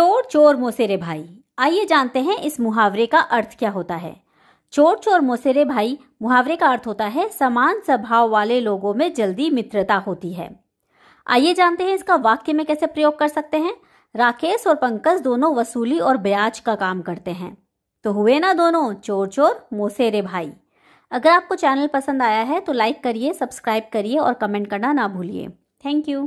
चोर चोर मोसेरे भाई आइए जानते हैं इस मुहावरे का अर्थ क्या होता है चोर चोर मोसेरे भाई मुहावरे का अर्थ होता है समान स्वभाव वाले लोगों में जल्दी मित्रता होती है आइए जानते हैं इसका वाक्य में कैसे प्रयोग कर सकते हैं राकेश और पंकज दोनों वसूली और ब्याज का काम करते हैं तो हुए ना दोनों चोर चोर मोसेरे भाई अगर आपको चैनल पसंद आया है तो लाइक करिए सब्सक्राइब करिए और कमेंट करना ना भूलिए थैंक यू